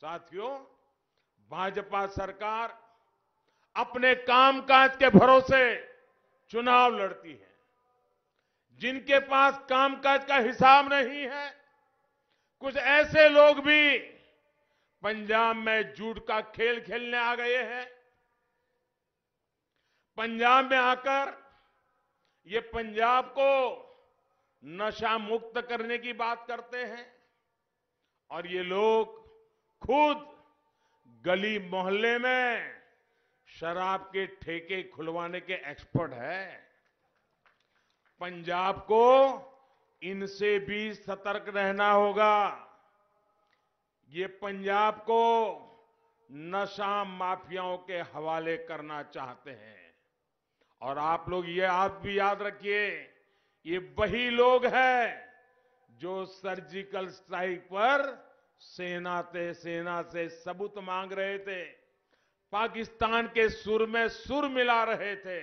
साथियों भाजपा सरकार अपने कामकाज के भरोसे चुनाव लड़ती है जिनके पास कामकाज का हिसाब नहीं है कुछ ऐसे लोग भी पंजाब में जूट का खेल खेलने आ गए हैं पंजाब में आकर ये पंजाब को नशा मुक्त करने की बात करते हैं और ये लोग खुद गली मोहल्ले में शराब के ठेके खुलवाने के एक्सपर्ट है पंजाब को इनसे भी सतर्क रहना होगा ये पंजाब को नशा माफियाओं के हवाले करना चाहते हैं और आप लोग ये आप भी याद रखिए ये वही लोग हैं जो सर्जिकल स्ट्राइक पर सेना से सेना से सबूत मांग रहे थे पाकिस्तान के सुर में सुर मिला रहे थे